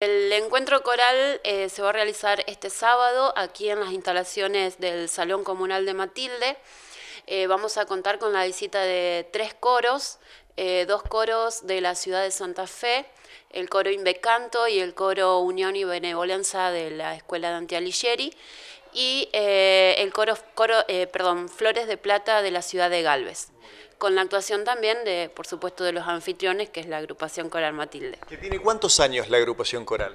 El encuentro coral eh, se va a realizar este sábado aquí en las instalaciones del Salón Comunal de Matilde. Eh, vamos a contar con la visita de tres coros, eh, dos coros de la ciudad de Santa Fe, el coro Inbecanto y el coro Unión y Benevolenza de la Escuela Dante Alighieri y eh, el coro, coro eh, perdón, Flores de Plata de la ciudad de Galvez. Con la actuación también, de, por supuesto, de los anfitriones, que es la agrupación coral Matilde. ¿Qué tiene cuántos años la agrupación coral?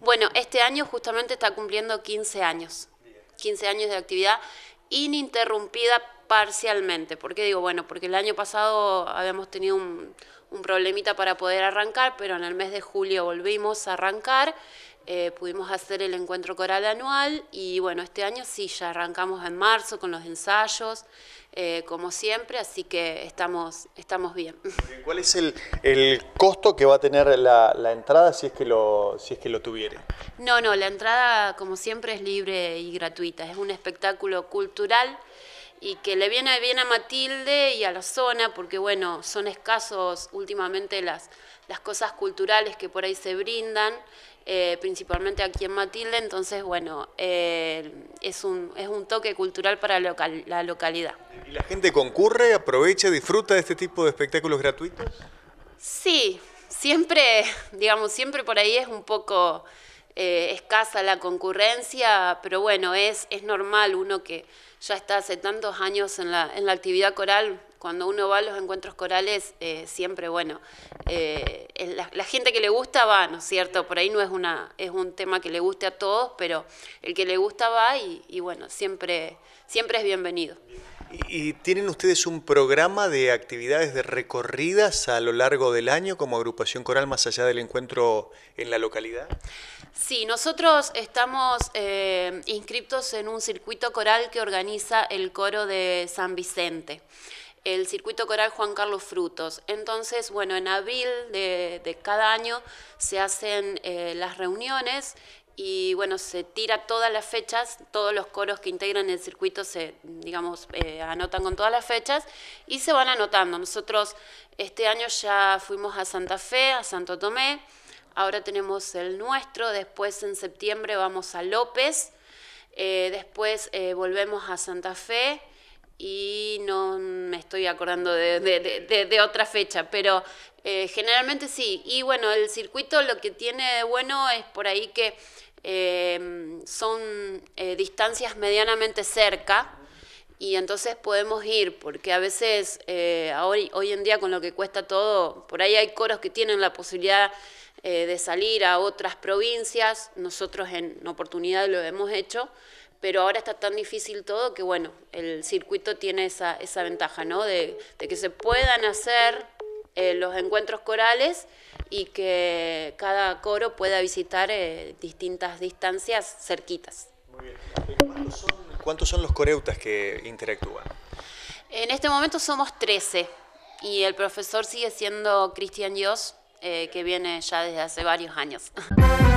Bueno, este año justamente está cumpliendo 15 años. 15 años de actividad ininterrumpida parcialmente. ¿Por qué digo? Bueno, porque el año pasado habíamos tenido un, un problemita para poder arrancar, pero en el mes de julio volvimos a arrancar. Eh, pudimos hacer el encuentro coral anual y bueno, este año sí, ya arrancamos en marzo con los ensayos, eh, como siempre, así que estamos, estamos bien. ¿Cuál es el, el costo que va a tener la, la, entrada si es, que lo, si es que lo tuviere? No, no, la entrada como siempre es libre y gratuita, es un espectáculo cultural y que le viene bien a Matilde y a la zona, porque bueno, son escasos últimamente las, las cosas culturales que por ahí se brindan, eh, principalmente aquí en Matilde, entonces bueno, eh, es, un, es un toque cultural para la localidad. ¿Y la gente concurre, aprovecha, disfruta de este tipo de espectáculos gratuitos? Sí, siempre, digamos, siempre por ahí es un poco eh, escasa la concurrencia, pero bueno, es, es normal uno que ya está hace tantos años en la, en la actividad coral, cuando uno va a los encuentros corales, eh, siempre, bueno, eh, la, gente que le gusta va, ¿no es cierto? Por ahí no es, una, es un tema que le guste a todos, pero el que le gusta va y, bueno, siempre, siempre es bienvenido. ¿Y tienen ustedes un programa de actividades de recorridas a lo largo del año como agrupación coral más allá del encuentro en la localidad? Sí, nosotros estamos eh, inscriptos en un circuito coral que organiza el coro de San Vicente el circuito coral Juan Carlos Frutos. Entonces, bueno, en abril de, cada año se hacen eh, las reuniones y bueno, se tira todas las fechas, todos los coros que integran el circuito se, digamos, eh, anotan con todas las fechas y se van anotando. Nosotros este año ya fuimos a Santa Fe, a Santo Tomé, ahora tenemos el nuestro, después en septiembre vamos a López, eh, después volvemos a Santa Fe, y no me estoy acordando de, de, de, de otra fecha, pero eh, generalmente sí. Y bueno, el circuito lo que tiene de bueno es por ahí que eh, son eh, distancias medianamente cerca, y entonces podemos ir, porque a veces eh, hoy, en día con lo que cuesta todo, por ahí hay coros que tienen la posibilidad eh, de salir a otras provincias, nosotros en oportunidad lo hemos hecho, pero ahora está tan difícil todo que bueno, el circuito tiene esa, esa ventaja, ¿no? De, que se puedan hacer eh, los encuentros corales y que cada coro pueda visitar eh, distintas distancias cerquitas. ¿Cuántos son, los coreutas que interactúan? En este momento somos 13 y el profesor sigue siendo Cristian Dios, eh, que viene ya desde hace varios años.